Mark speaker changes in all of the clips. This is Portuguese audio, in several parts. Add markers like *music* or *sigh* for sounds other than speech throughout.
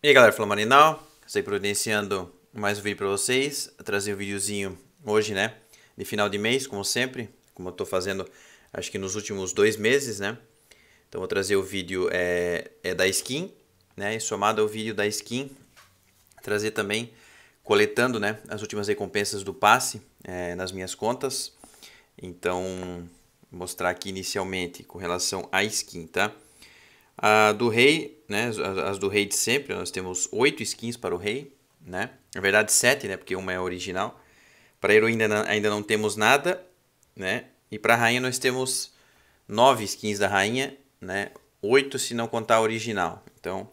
Speaker 1: E aí galera, Flama Marinal, estou providenciando mais um vídeo para vocês, trazer um videozinho hoje, né, de final de mês, como sempre, como eu estou fazendo, acho que nos últimos dois meses, né, então vou trazer o vídeo é, é da skin, né, e somado ao vídeo da skin, trazer também, coletando, né, as últimas recompensas do passe é, nas minhas contas, então mostrar aqui inicialmente com relação à skin, tá, a do rei, né, as, as do rei de sempre, nós temos oito skins para o rei, né? Na verdade sete, né, porque uma é original. Para a heroína ainda não, ainda não temos nada, né? E para a rainha nós temos nove skins da rainha, né? Oito se não contar a original. Então,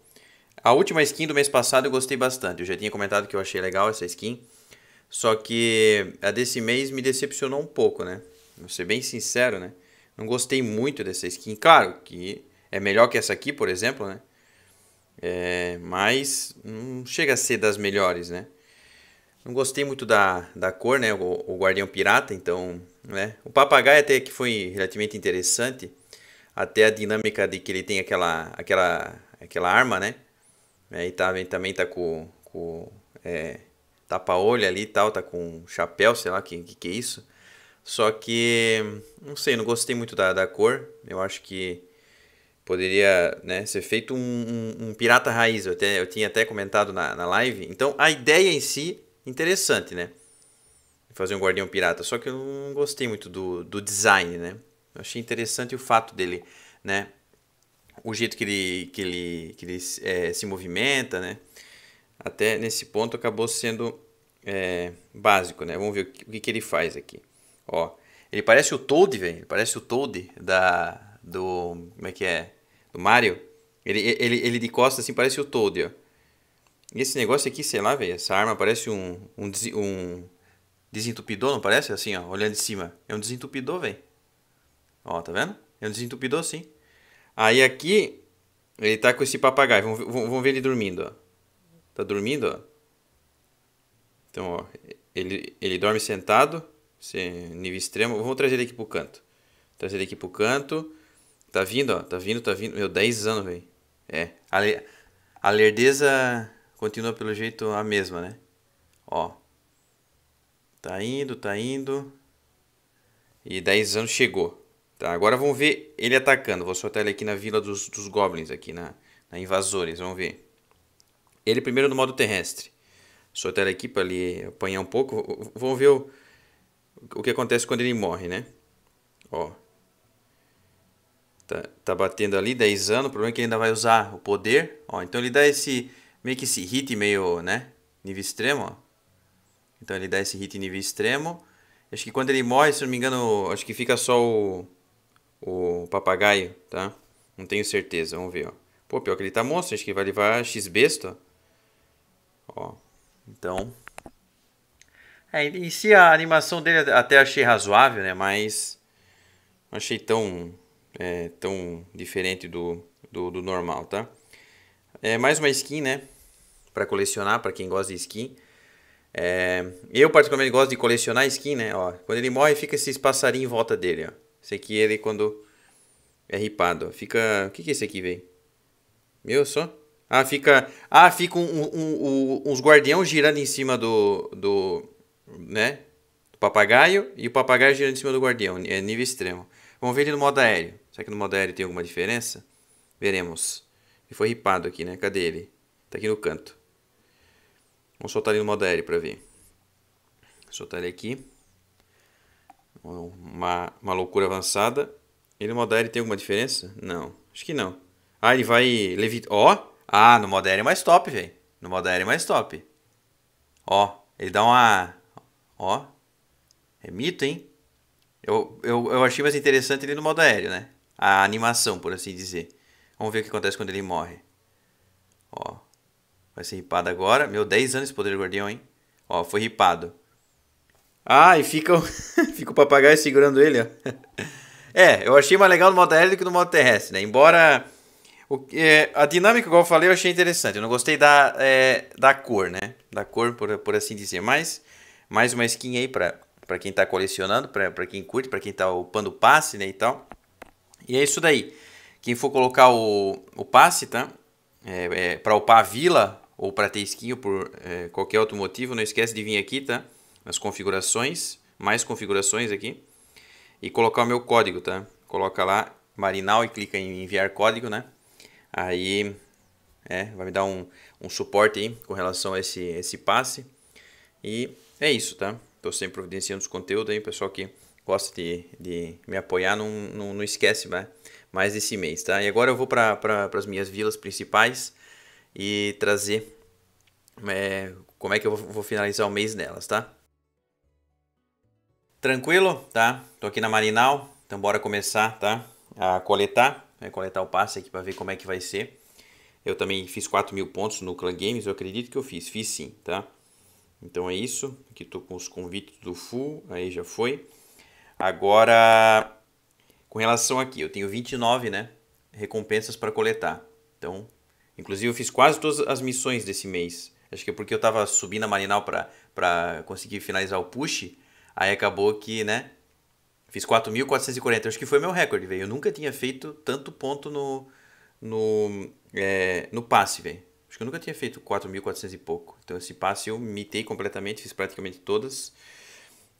Speaker 1: a última skin do mês passado eu gostei bastante. Eu já tinha comentado que eu achei legal essa skin. Só que a desse mês me decepcionou um pouco, né? Vou ser bem sincero, né? Não gostei muito dessa skin. Claro que é melhor que essa aqui, por exemplo, né? É, mas não chega a ser das melhores, né? Não gostei muito da, da cor, né? O, o Guardião Pirata, então, né? O Papagaio até que foi relativamente interessante. Até a dinâmica de que ele tem aquela, aquela, aquela arma, né? É, e tá, também tá com, com é, tapa-olho ali e tal, tá com chapéu, sei lá, que, que que é isso. Só que, não sei, não gostei muito da, da cor. Eu acho que poderia né, ser feito um, um, um, pirata raiz. Eu, até, eu tinha até comentado na, na live. Então a ideia em si, interessante, né? Fazer um guardião pirata. Só que eu não gostei muito do, do design, né? Eu achei interessante o fato dele, né? O jeito que ele, que ele, que ele é, se movimenta, né? Até nesse ponto acabou sendo é, básico, né? Vamos ver o que, o que ele faz aqui. Ó, ele parece o Toad, velho. Parece o Toad da, do. Como é que é? do Mario, ele, ele, ele de costas assim parece o Toad, ó. E esse negócio aqui, sei lá, velho, essa arma parece um, um, um desentupidor, não parece? Assim, ó, olhando de cima. É um desentupidor, velho. Ó, tá vendo? É um desentupidor, sim. Aí aqui, ele tá com esse papagaio. Vamos, vamos, ver ele dormindo, ó. Tá dormindo, ó. Então, ó, ele, ele dorme sentado, nível extremo. Vamos trazer ele aqui pro canto. Trazer ele aqui pro canto. Tá vindo, ó. Tá vindo, tá vindo. Meu, 10 anos, velho. É. A, le... a lerdeza continua pelo jeito a mesma, né? Ó. Tá indo, tá indo. E 10 anos chegou. Tá, agora vamos ver ele atacando. Vou soltar ele aqui na Vila dos, dos Goblins, aqui na, na Invasores. Vamos ver. Ele primeiro no modo terrestre. Soltar ele aqui para ele apanhar um pouco. Vamos ver o, o que acontece quando ele morre, né? Ó, tá, tá batendo ali 10 anos, o problema é que ainda vai usar o poder, ó, então ele dá esse, meio que esse hit meio, né, nível extremo, ó. Então ele dá esse hit nível extremo, acho que quando ele morre, se não me engano, acho que fica só o, o papagaio, tá, não tenho certeza, vamos ver, ó. Pô, pior que ele tá monstro, acho que vai levar X besta, ó, então... É, em si a animação dele até achei razoável, né, mas... Não achei tão é, tão diferente do, do, do, normal, tá? É mais uma skin, né? Para colecionar, para quem gosta de skin. É, eu particularmente gosto de colecionar skin, né? Ó, quando ele morre, fica esses passarinhos em volta dele, ó. Esse aqui, ele quando é ripado, ó. Fica... O que que é esse aqui, velho? Meu, só? Ah, fica, ah, fica um, um, um, uns guardião girando em cima do, do, né, do papagaio e o papagaio girando em cima do guardião, é nível extremo. Vamos ver ele no modo aéreo. Será que no modo aéreo tem alguma diferença? Veremos. Ele foi ripado aqui, né? Cadê ele? Tá aqui no canto. Vamos soltar ele no modo aéreo para ver. Vou soltar ele aqui. Uma, uma loucura avançada. Ele no modo aéreo tem alguma diferença? Não. Acho que não. Ah, ele vai levitar. Ó! Oh! Ah, no modo aéreo é mais top, velho. No modo aéreo é mais top. Ó, oh, ele dá uma... Ó. Oh. É mito, hein? Eu, eu, eu achei mais interessante ele no modo aéreo, né? a animação, por assim dizer. Vamos ver o que acontece quando ele morre. Ó. Vai ser ripado agora. Meu, 10 anos de poder do guardião, hein? Ó, foi ripado. Ah, e fica o, *laughs* fica o papagaio segurando ele, ó. *laughs* É, eu achei mais legal no modo aéreo do que no modo terrestre, né? Embora o, é, a dinâmica, igual eu falei, eu achei interessante. Eu não gostei da, é, da cor, né? Da cor, por, por assim dizer. Mas, mais uma skin aí pra, pra quem tá colecionando, pra, pra quem curte, pra quem tá upando passe, né, e tal. E é isso daí. Quem for colocar o, o passe, tá? É, é, para upar a vila ou para ter skin ou por é, qualquer outro motivo, não esquece de vir aqui, tá? Nas configurações, mais configurações aqui. E colocar o meu código, tá? Coloca lá, Marinal e clica em enviar código, né? Aí é, vai me dar um, um suporte aí com relação a esse, esse passe. E é isso, tá? Estou sempre providenciando os conteúdos aí, pessoal que gosta de, de me apoiar, não, não, não esquece né? mais desse mês, tá? E agora eu vou para pra, as minhas vilas principais e trazer é, como é que eu vou, vou finalizar o mês delas, tá? Tranquilo, tá? Tô aqui na Marinal, então bora começar, tá? A coletar, né? coletar o passe aqui para ver como é que vai ser. Eu também fiz 4 mil pontos no Clan Games, eu acredito que eu fiz, fiz sim, tá? Então é isso, aqui tô com os convites do Full, aí já foi. Agora, com relação aqui, eu tenho 29, né? Recompensas para coletar. Então, inclusive eu fiz quase todas as missões desse mês. Acho que é porque eu estava subindo a Marinal para conseguir finalizar o push. Aí acabou que, né? Fiz 4.440. Acho que foi meu recorde, velho. Eu nunca tinha feito tanto ponto no, no, é, no passe, velho. Acho que eu nunca tinha feito 4.400 e pouco. Então esse passe eu mitei completamente, fiz praticamente todas.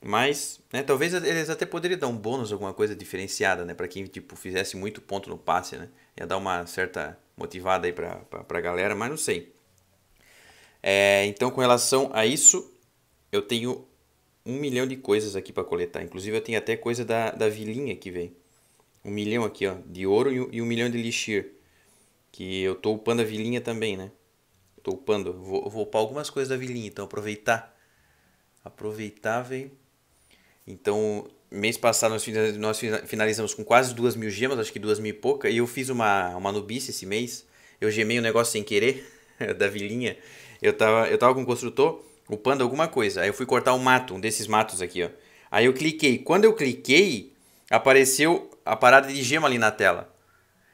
Speaker 1: Mas, né, talvez eles até poderiam dar um bônus, alguma coisa diferenciada, né? Pra quem, tipo, fizesse muito ponto no passe, né? Ia dar uma certa motivada aí pra, pra, pra galera, mas não sei. É, então, com relação a isso, eu tenho um milhão de coisas aqui para coletar. Inclusive, eu tenho até coisa da, da vilinha que vem. Um milhão aqui, ó, de ouro e, e um milhão de lixir. Que eu tô upando a vilinha também, né? Tô upando. Vou, vou upar algumas coisas da vilinha, então aproveitar. Aproveitar, velho então, mês passado nós, finalizamos com quase duas mil gemas, acho que duas mil e pouca, e eu fiz uma, uma nubice esse mês. Eu gemei um negócio sem querer, *laughs* da vilinha. Eu tava, eu tava com o um construtor, upando alguma coisa. Aí eu fui cortar um mato, um desses matos aqui, ó. Aí eu cliquei. Quando eu cliquei, apareceu a parada de gema ali na tela.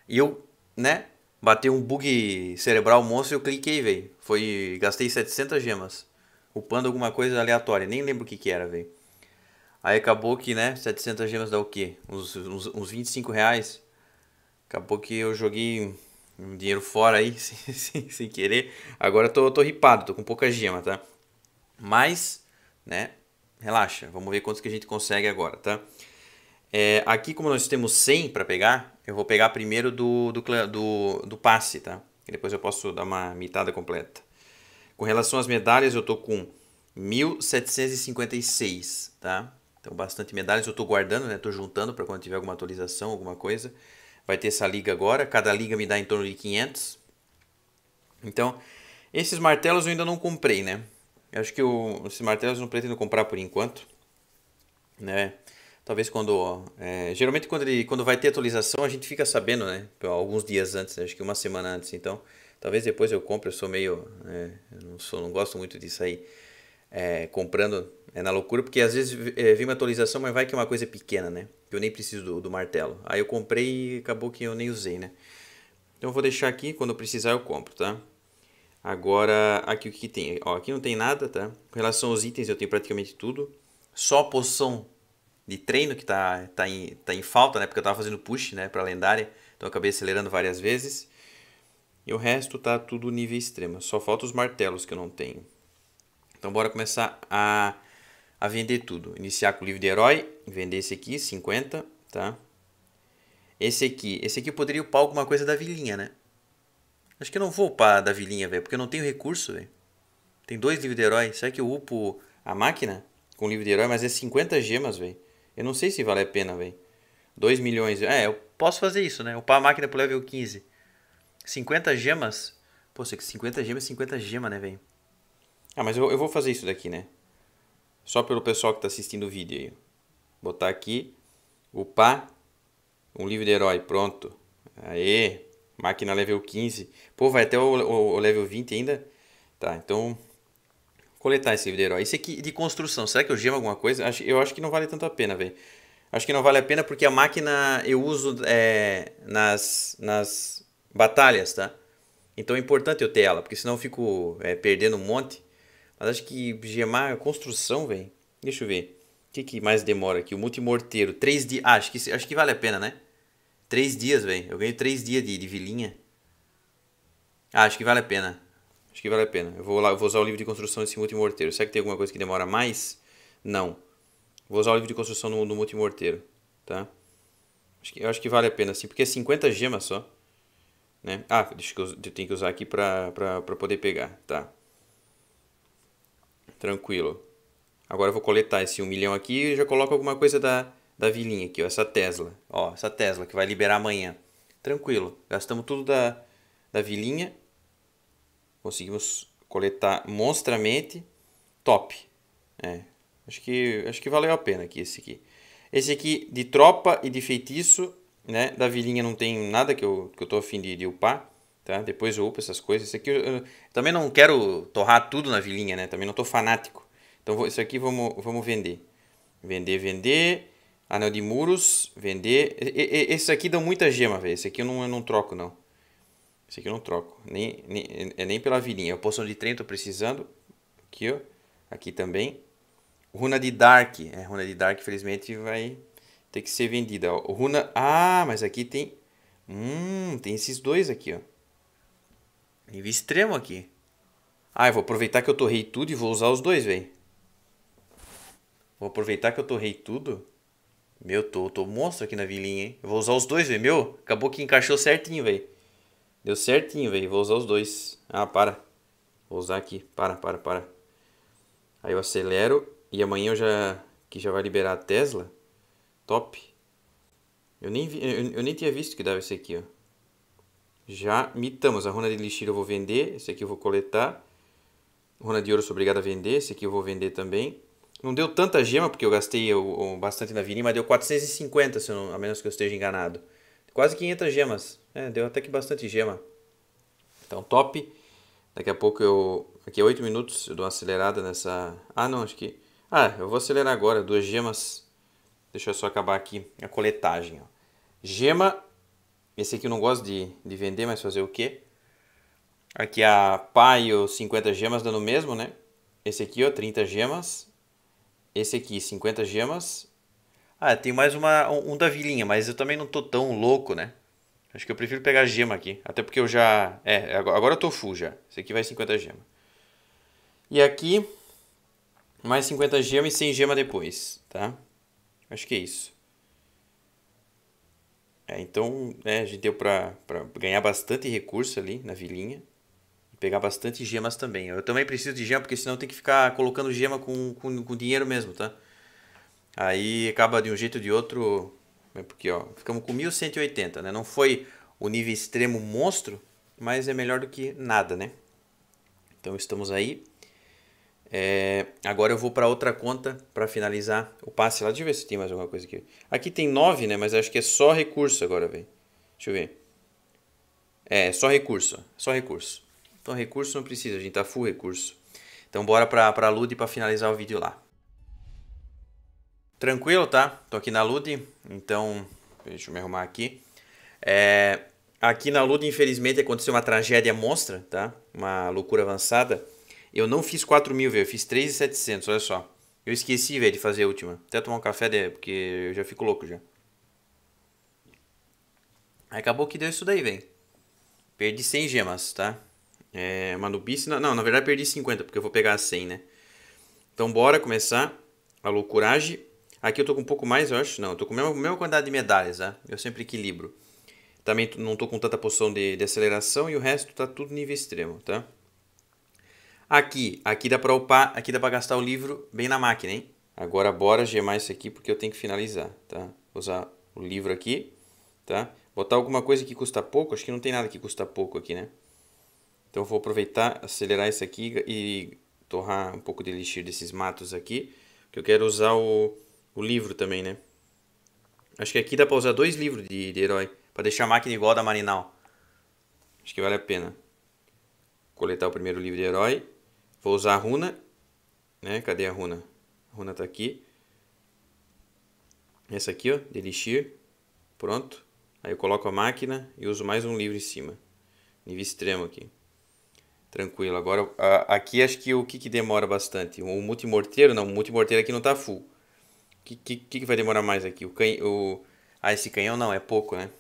Speaker 1: E eu, né, bateu um bug cerebral monstro e eu cliquei, velho. Foi, gastei 700 gemas, upando alguma coisa aleatória. Nem lembro o que que era, velho. Aí acabou que, né, 700 gemas dá o quê? Uns, uns, uns 25 reais. Acabou que eu joguei um dinheiro fora aí, *laughs* sem, sem, sem querer. Agora eu tô, tô ripado, tô com pouca gema, tá? Mas, né, relaxa. Vamos ver quantos que a gente consegue agora, tá? É, aqui, como nós temos 100 para pegar, eu vou pegar primeiro do, do, do, do passe, tá? E depois eu posso dar uma mitada completa. Com relação às medalhas, eu tô com 1756, tá? Então, bastante medalhas. Eu estou guardando, né? Estou juntando para quando tiver alguma atualização, alguma coisa. Vai ter essa liga agora. Cada liga me dá em torno de 500. Então, esses martelos eu ainda não comprei, né? Eu acho que eu, esses martelos eu não pretendo comprar por enquanto. Né? Talvez quando... É, geralmente quando, ele, quando vai ter atualização a gente fica sabendo, né? Alguns dias antes, né? acho que uma semana antes. Então, talvez depois eu compre. Eu sou meio... É, eu não, sou, não gosto muito disso aí. É, comprando é na loucura, porque às vezes é, vem uma atualização, mas vai que é uma coisa pequena, né? Eu nem preciso do, do martelo. Aí eu comprei e acabou que eu nem usei, né? Então eu vou deixar aqui, quando eu precisar eu compro, tá? Agora, aqui o que tem? Ó, aqui não tem nada, tá? Com relação aos itens, eu tenho praticamente tudo. Só a poção de treino que tá, tá, em, tá em falta, né? Porque eu tava fazendo push, né? Pra lendária. Então eu acabei acelerando várias vezes. E o resto tá tudo nível extremo. Só falta os martelos que eu não tenho. Então bora começar a a vender tudo. Iniciar com o livro de herói, vender esse aqui, 50, tá? Esse aqui, esse aqui eu poderia upar alguma coisa da vilinha, né? Acho que eu não vou upar da vilinha, velho, porque eu não tenho recurso, velho. Tem dois livros de herói, será que eu upo a máquina com o livro de herói? Mas é 50 gemas, velho. Eu não sei se vale a pena, velho. 2 milhões, é, eu posso fazer isso, né? Upar a máquina pro level 15. 50 gemas? Pô, 50 é gemas é 50 gemas, né, velho? Ah, mas eu, eu vou fazer isso daqui, né? só pelo pessoal que está assistindo o vídeo aí. Botar aqui, pá, um livro de herói, pronto. Aê, máquina level 15. Pô, vai até o, o, o level 20 ainda? Tá, então coletar esse livro de herói. Esse aqui de construção, será que eu gemo alguma coisa? Eu acho que não vale tanto a pena, velho. Acho que não vale a pena porque a máquina eu uso é, nas, nas batalhas, tá? Então é importante eu ter ela, porque senão eu fico é, perdendo um monte. Mas acho que gemar, é construção, velho. Deixa eu ver. O que, que mais demora aqui? O multimorteiro. Três dias. Ah, acho que, acho que vale a pena, né? Três dias, velho. Eu ganhei três dias de, de vilinha. Ah, acho que vale a pena. Acho que vale a pena. Eu vou, lá, eu vou usar o livro de construção desse multimorteiro. Será que tem alguma coisa que demora mais? Não. Vou usar o livro de construção no, no multimorteiro, tá? Acho que, eu acho que vale a pena, sim. Porque é 50 gemas só. Né? Ah, deixa que eu, eu tenho que usar aqui pra, pra, pra poder pegar, tá? Tranquilo. Agora eu vou coletar esse 1 milhão aqui e já coloco alguma coisa da, da vilinha aqui, ó, essa Tesla. Ó, essa Tesla que vai liberar amanhã. Tranquilo, gastamos tudo da, da vilinha. Conseguimos coletar monstramente. Top. É, acho que, acho que valeu a pena aqui esse aqui. Esse aqui de tropa e de feitiço, né? Da vilinha não tem nada que eu, que eu tô afim de, de upar. Tá? Depois eu upo essas coisas. Isso aqui eu, eu, também não quero torrar tudo na vilinha, né? Também não tô fanático. Então vou, isso aqui vamos, vamos vender. Vender, vender. Anel de muros, vender. E, e, aqui dá muita gema, velho. Esse aqui eu não, eu não troco, não. Esse aqui eu não troco. Nem, nem, é nem pela vilinha. É a poção de trem tô precisando. Aqui, ó. Aqui também. Runa de Dark. É, Runa de Dark, infelizmente, vai ter que ser vendida. Ó. Runa... Ah, mas aqui tem... Hum, tem esses dois aqui, ó. Nível extremo aqui. Ah, eu vou aproveitar que eu torrei tudo e vou usar os dois, velho. Vou aproveitar que eu torrei tudo. Meu, tô, tô monstro aqui na vilinha, hein? Eu vou usar os dois, velho. Meu, acabou que encaixou certinho, velho. Deu certinho, velho. Vou usar os dois. Ah, para. Vou usar aqui. Para, para, para. Aí eu acelero. E amanhã eu já... Que já vai liberar a Tesla. Top. Eu nem, vi, eu, eu nem tinha visto que dava esse aqui, ó. Já mitamos. A runa de lixir eu vou vender. Esse aqui eu vou coletar. Runa de ouro sou obrigado a vender. Esse aqui eu vou vender também. Não deu tanta gema, porque eu gastei o, o bastante na vinícola, mas deu 450, se não, a menos que eu esteja enganado. Quase 500 gemas. É, deu até que bastante gema. Então, top. Daqui a pouco eu... Aqui é 8 minutos, eu dou uma acelerada nessa... Ah, não, acho que... Ah, eu vou acelerar agora. Duas gemas. Deixa eu só acabar aqui a coletagem. Ó. Gema esse aqui eu não gosto de, de vender, mas fazer o quê? Aqui a Paio 50 gemas dando o mesmo, né? Esse aqui, ó, 30 gemas. Esse aqui, 50 gemas. Ah, tem mais uma, um, um da vilinha, mas eu também não tô tão louco, né? Acho que eu prefiro pegar gema aqui. Até porque eu já... É, agora eu tô full já. Esse aqui vai 50 gemas. E aqui, mais 50 gemas e 100 gemas depois, tá? Acho que é isso. É, então, né, a gente deu para ganhar bastante recurso ali na vilinha. E pegar bastante gemas também. Eu também preciso de gema, porque senão tem que ficar colocando gema com, com, com dinheiro mesmo, tá? Aí acaba de um jeito ou de outro. É porque, ó, ficamos com 1180, né? Não foi o nível extremo monstro, mas é melhor do que nada, né? Então estamos aí. É, agora eu vou para outra conta para finalizar o passe lá. Deixa eu ver se tem mais alguma coisa aqui. Aqui tem 9, né? Mas acho que é só recurso agora, velho. Deixa eu ver. É, só recurso. Só recurso. Então recurso não precisa, a gente tá full recurso. Então bora pra, pra LUD para finalizar o vídeo lá. Tranquilo, tá? Tô aqui na LUD, então deixa eu me arrumar aqui. É, aqui na LUD, infelizmente, aconteceu uma tragédia monstra, tá? Uma loucura avançada. Eu não fiz 4 mil, velho. Eu fiz 3,700, olha só. Eu esqueci, velho, de fazer a última. Até tomar um café, né, porque eu já fico louco já. Aí acabou que deu isso daí, velho. Perdi 100 gemas, tá? É, uma nubice... Não, na verdade perdi 50, porque eu vou pegar 100, né? Então bora começar a loucuragem. Aqui eu tô com um pouco mais, eu acho. Não, eu tô com a mesma, mesma quantidade de medalhas, tá? Eu sempre equilibro. Também não tô com tanta poção de, de aceleração e o resto tá tudo nível extremo, Tá? Aqui, aqui dá para upar, aqui dá para gastar o livro bem na máquina, hein? Agora bora gemar isso aqui porque eu tenho que finalizar, tá? Vou usar o livro aqui, tá? Botar alguma coisa que custa pouco, acho que não tem nada que custa pouco aqui, né? Então vou aproveitar, acelerar isso aqui e torrar um pouco de lixir desses matos aqui, que eu quero usar o, o livro também, né? Acho que aqui dá pra usar dois livros de, de herói, pra deixar a máquina igual a da Marinal. Acho que vale a pena. Coletar o primeiro livro de herói Vou usar a runa, né? Cadê a runa? A runa tá aqui. Essa aqui, ó, de Pronto. Aí eu coloco a máquina e uso mais um livro em cima. Nível extremo aqui. Tranquilo. Agora, aqui acho que o que, que demora bastante? O multimorteiro, não. O multimorteiro aqui não tá full. O que, que, que vai demorar mais aqui? O can... o... Ah, esse canhão não, é pouco, né?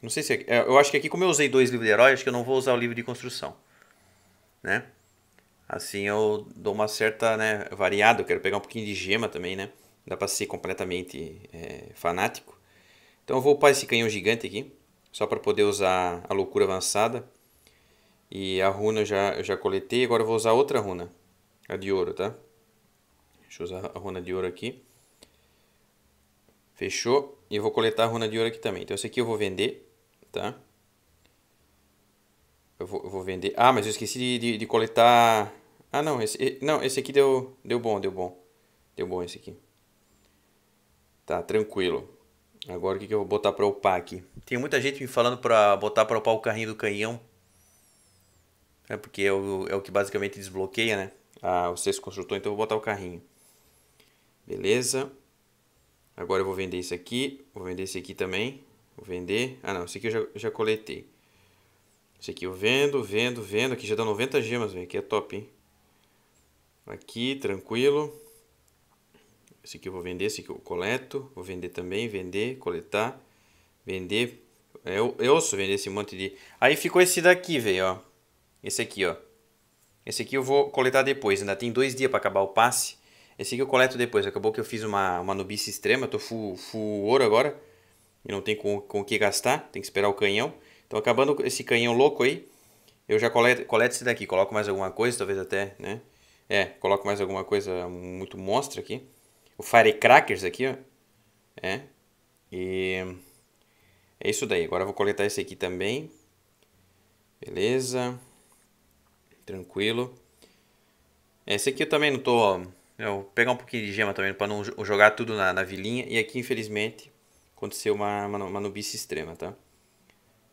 Speaker 1: Não sei se... É, é... Eu acho que aqui, como eu usei dois livros de herói, acho que eu não vou usar o livro de construção. Né? Assim eu dou uma certa né, variada. Eu quero pegar um pouquinho de gema também, né? Dá pra ser completamente é, fanático. Então eu vou upar esse canhão gigante aqui. Só para poder usar a loucura avançada. E a runa eu já, eu já coletei. Agora eu vou usar outra runa. A de ouro, tá? Deixa eu usar a runa de ouro aqui. Fechou. E eu vou coletar a runa de ouro aqui também. Então esse aqui eu vou vender, tá? Eu vou, eu vou vender... Ah, mas eu esqueci de, de, de coletar ah, não, esse, não, esse aqui deu, deu bom, deu bom. Deu bom esse aqui. Tá, tranquilo. Agora o que, que eu vou botar pra upar aqui? Tem muita gente me falando pra botar pra upar o carrinho do canhão. É porque é o, é o que basicamente desbloqueia, né? Ah, o é sexto construtor, então eu vou botar o carrinho. Beleza. Agora eu vou vender esse aqui. Vou vender esse aqui também. Vou vender. Ah, não. Esse aqui eu já, já coletei. Esse aqui eu vendo, vendo, vendo. Aqui já dá 90 gemas, velho. Aqui é top, hein? Aqui, tranquilo. Esse aqui eu vou vender, esse aqui eu coleto. Vou vender também, vender, coletar, vender. É, eu, eu ouço vender esse monte de... Aí ficou esse daqui, velho, ó. Esse aqui, ó. Esse aqui eu vou coletar depois, ainda tem dois dias para acabar o passe. Esse aqui eu coleto depois, acabou que eu fiz uma, uma nubice extrema, tô full, full ouro agora. E não tem com, com o que gastar, tem que esperar o canhão. Então acabando esse canhão louco aí, eu já coleto, coleto esse daqui, coloco mais alguma coisa, talvez até, né? É, coloco mais alguma coisa muito monstra aqui. O Firecrackers aqui, ó. É. E... É isso daí. Agora eu vou coletar esse aqui também. Beleza. Tranquilo. Esse aqui eu também não tô... Eu vou pegar um pouquinho de gema também, para não jogar tudo na, na vilinha. E aqui, infelizmente, aconteceu uma, uma, uma nubice extrema, tá?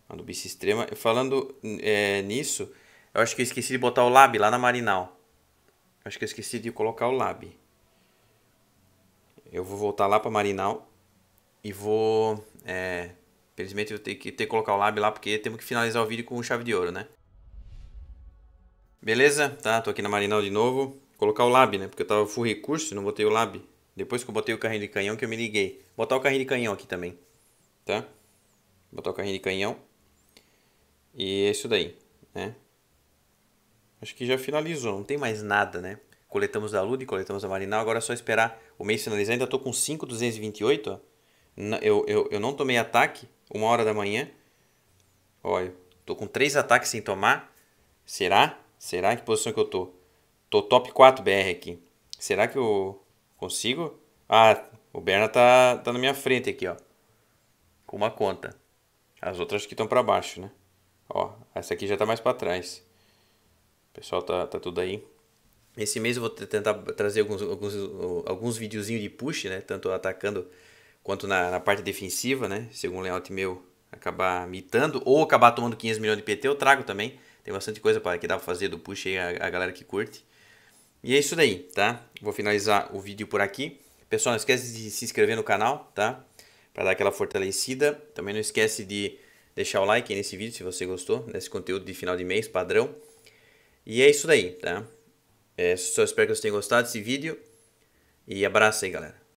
Speaker 1: Uma nubice extrema. Falando é, nisso, eu acho que eu esqueci de botar o lab lá na Marinal. Acho que eu esqueci de colocar o lab. Eu vou voltar lá para Marinal e vou... É, felizmente eu tenho que ter que colocar o lab lá porque temos que finalizar o vídeo com chave de ouro, né? Beleza? Tá, tô aqui na Marinal de novo. Vou colocar o lab, né? Porque eu tava full recurso, não botei o lab. Depois que eu botei o carrinho de canhão que eu me liguei. Vou botar o carrinho de canhão aqui também, tá? Vou botar o carrinho de canhão. E é isso daí, né? Acho que já finalizou, não tem mais nada, né? Coletamos da Lude, coletamos da Marinal, agora é só esperar o mês finalizar. Ainda estou com 5,228, ó. Eu, eu, eu não tomei ataque, uma hora da manhã. Olha, tô com três ataques sem tomar. Será? Será que posição que eu tô? Tô top 4 BR aqui. Será que eu consigo? Ah, o Berna tá, tá na minha frente aqui, ó. Com uma conta. As outras que estão para baixo, né? Ó, essa aqui já tá mais para trás. Pessoal, tá, tá tudo aí. Esse mês eu vou tentar trazer alguns, alguns, alguns videozinhos de push, né? Tanto atacando quanto na, na parte defensiva, né? Segundo o layout meu acabar mitando ou acabar tomando 500 milhões de PT, eu trago também. Tem bastante coisa para que dá pra fazer do push aí a, a, galera que curte. E é isso daí, tá? Vou finalizar o vídeo por aqui. Pessoal, não esquece de se inscrever no canal, tá? Para dar aquela fortalecida. Também não esquece de deixar o like nesse vídeo se você gostou nesse conteúdo de final de mês padrão. E é isso daí, tá? É, só espero que vocês tenham gostado desse vídeo. E abraço aí, galera.